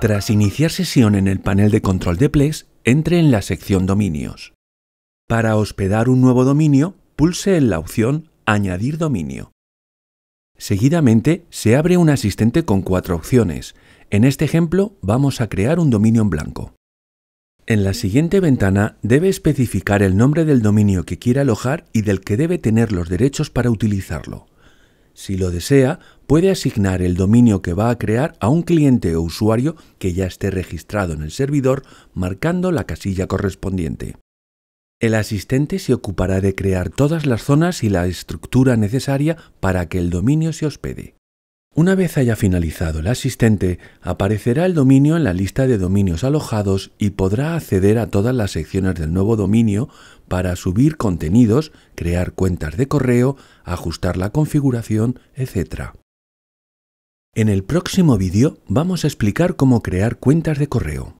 Tras iniciar sesión en el panel de control de Plex, entre en la sección Dominios. Para hospedar un nuevo dominio, pulse en la opción Añadir dominio. Seguidamente se abre un asistente con cuatro opciones. En este ejemplo vamos a crear un dominio en blanco. En la siguiente ventana debe especificar el nombre del dominio que quiere alojar y del que debe tener los derechos para utilizarlo. Si lo desea, puede asignar el dominio que va a crear a un cliente o usuario que ya esté registrado en el servidor marcando la casilla correspondiente. El asistente se ocupará de crear todas las zonas y la estructura necesaria para que el dominio se hospede. Una vez haya finalizado el asistente, aparecerá el dominio en la lista de dominios alojados y podrá acceder a todas las secciones del nuevo dominio para subir contenidos, crear cuentas de correo, ajustar la configuración, etc. En el próximo vídeo vamos a explicar cómo crear cuentas de correo.